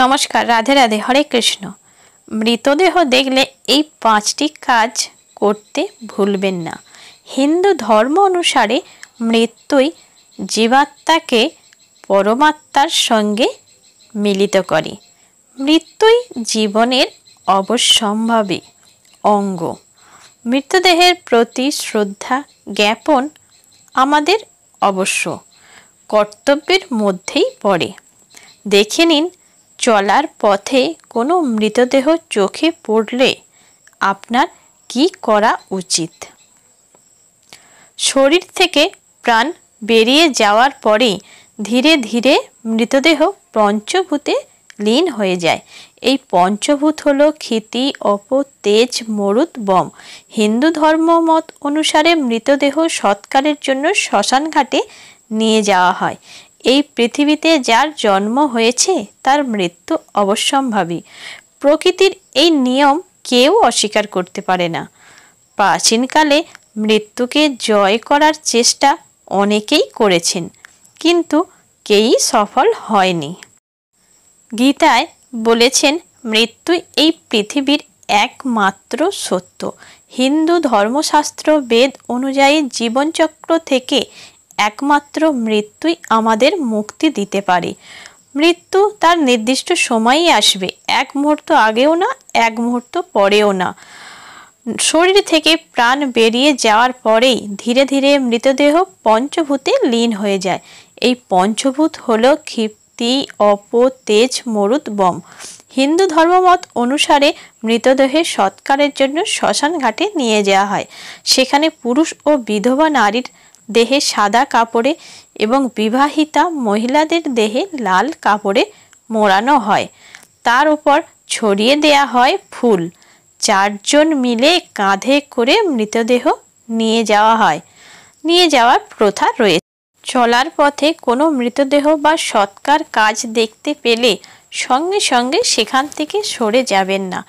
নমস্কার রাধে রাধে হরে কৃষ্ণ মৃতদেহ দেখলে এই পাঁচটি কাজ করতে ভুলবেন না হিন্দু ধর্ম অনুসারে মৃত্যুই জীবাত্মাকে পরমাত্মার সঙ্গে মিলিত করে মৃত্যুই জীবনের অবসম্ভাবী অঙ্গ মৃতদেহের প্রতি শ্রদ্ধা জ্ঞাপন আমাদের অবশ্য কর্তব্যের মধ্যেই পড়ে দেখে নিন চলার পথে কোনো মৃতদেহ চোখে পড়লে আপনার কি করা উচিত শরীর থেকে প্রাণ বেরিয়ে যাওয়ার পরে ধীরে ধীরে মৃতদেহ পঞ্চভূতে লীন হয়ে যায় এই পঞ্চভূত হল ক্ষিতি অপ তেজ মরুত বম হিন্দু ধর্ম মত অনুসারে মৃতদেহ সৎকারের জন্য শ্মশান ঘাটে নিয়ে যাওয়া হয় এই পৃথিবীতে যার জন্ম হয়েছে তার মৃত্যু অবশ্যম্ভাবী প্রকৃতির এই নিয়ম কেউ অস্বীকার করতে পারে না প্রাচীনকালে মৃত্যুকে জয় করার চেষ্টা অনেকেই করেছেন কিন্তু কেউই সফল হয়নি গীতায় বলেছেন মৃত্যু এই পৃথিবীর একমাত্র সত্য হিন্দু ধর্মশাস্ত্র বেদ অনুযায়ী জীবনচক্র থেকে একমাত্র মৃত্যুই আমাদের মুক্তি দিতে পারে মৃত্যু তার নির্দিষ্ট সময়ই আসবে এক মুহূর্ত আগেও না এক মুহূর্ত পরেও না শরীর থেকে প্রাণ বেরিয়ে যাওয়ার পরেই ধীরে ধীরে মৃতদেহ পঞ্চভূতে লীন হয়ে যায় এই পঞ্চভূত হল ক্ষিপ্তি অপ তেজ মরুদ বম হিন্দু ধর্মমত অনুসারে মৃতদেহের সৎকারের জন্য শ্মশান ঘাটে নিয়ে যাওয়া হয় সেখানে পুরুষ ও বিধবা নারীর দেহে সাদা কাপড়ে এবং বিবাহিতা মহিলাদের দেহে লাল কাপড়ে মোড়ানো হয় তার উপর ছড়িয়ে দেয়া হয় ফুল চারজন মিলে কাঁধে করে মৃতদেহ নিয়ে যাওয়া হয় নিয়ে যাওয়ার প্রথা রয়েছে চলার পথে কোনো মৃতদেহ বা সৎকার কাজ দেখতে পেলে সঙ্গে সঙ্গে সেখান থেকে সরে যাবেন না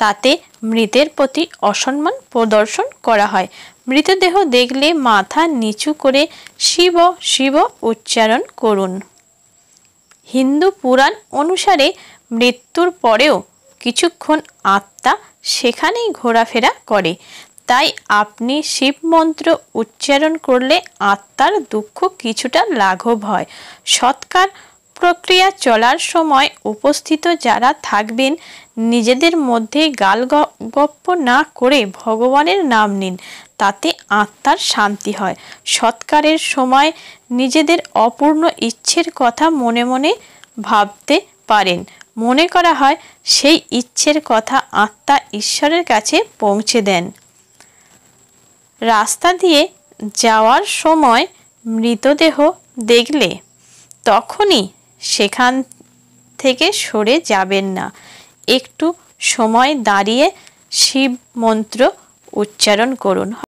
তাতে মৃতের প্রতি অসম্মান প্রদর্শন করা হয় মৃতদেহ দেখলে মাথা নিচু করে শিব শিব উচ্চারণ করুন হিন্দু পুরাণ অনুসারে মৃত্যুর পরেও কিছুক্ষণ আত্মা সেখানেই ঘোরাফেরা করে তাই আপনি শিব মন্ত্র উচ্চারণ করলে আত্মার দুঃখ কিছুটা লাঘব হয় সৎকার প্রক্রিয়া চলার সময় উপস্থিত যারা থাকবেন নিজেদের মধ্যে গাল গপ্প না করে ভগবানের নাম নিন তাতে আত্মার শান্তি হয় সৎকারের সময় নিজেদের অপূর্ণ ইচ্ছের কথা মনে মনে ভাবতে পারেন মনে করা হয় সেই ইচ্ছের কথা আত্মা ঈশ্বরের কাছে পৌঁছে দেন রাস্তা দিয়ে যাওয়ার সময় মৃতদেহ দেখলে তখনই সেখান থেকে সরে যাবেন না একটু সময় দাঁড়িয়ে শিব মন্ত্র উচ্চারণ করুন